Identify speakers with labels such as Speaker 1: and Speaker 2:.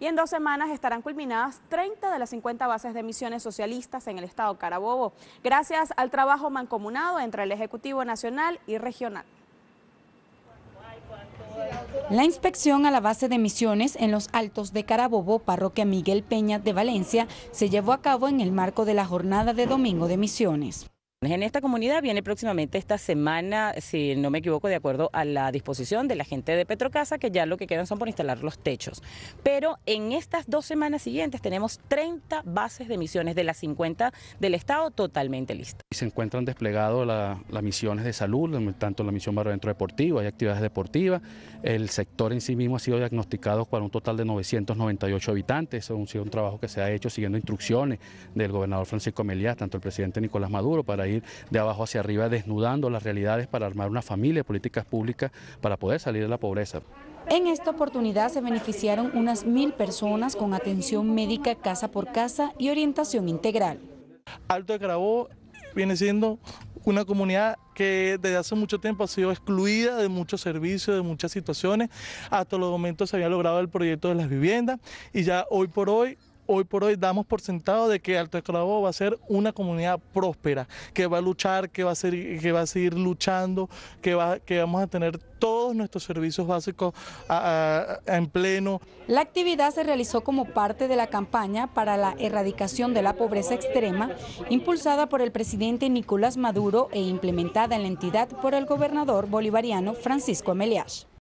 Speaker 1: y en dos semanas estarán culminadas 30 de las 50 bases de misiones socialistas en el estado Carabobo, gracias al trabajo mancomunado entre el Ejecutivo Nacional y Regional.
Speaker 2: La inspección a la base de misiones en los Altos de Carabobo, parroquia Miguel Peña de Valencia, se llevó a cabo en el marco de la jornada de domingo de misiones.
Speaker 1: En esta comunidad viene próximamente esta semana, si no me equivoco, de acuerdo a la disposición de la gente de Petrocasa, que ya lo que quedan son por instalar los techos. Pero en estas dos semanas siguientes tenemos 30 bases de misiones de las 50 del Estado totalmente listas.
Speaker 3: Se encuentran desplegadas las misiones de salud, tanto la misión dentro deportivo, hay actividades deportivas. El sector en sí mismo ha sido diagnosticado para un total de 998 habitantes. Eso ha sido un trabajo que se ha hecho siguiendo instrucciones del gobernador Francisco Meliá, tanto el presidente Nicolás Maduro, para ir de abajo hacia arriba desnudando las realidades para armar una familia, políticas públicas para poder salir de la pobreza.
Speaker 2: En esta oportunidad se beneficiaron unas mil personas con atención médica casa por casa y orientación integral.
Speaker 4: Alto de Carabó viene siendo una comunidad que desde hace mucho tiempo ha sido excluida de muchos servicios, de muchas situaciones. Hasta los momentos se había logrado el proyecto de las viviendas y ya hoy por hoy hoy por hoy damos por sentado de que Alto Esclavo va a ser una comunidad próspera, que va a luchar, que va a, ser, que va a seguir luchando, que, va, que vamos a tener todos nuestros servicios básicos en pleno. La
Speaker 2: actividad se realizó como parte de la campaña para la erradicación de la pobreza extrema, impulsada por el presidente Nicolás Maduro e implementada en la entidad por el gobernador bolivariano Francisco Emelias.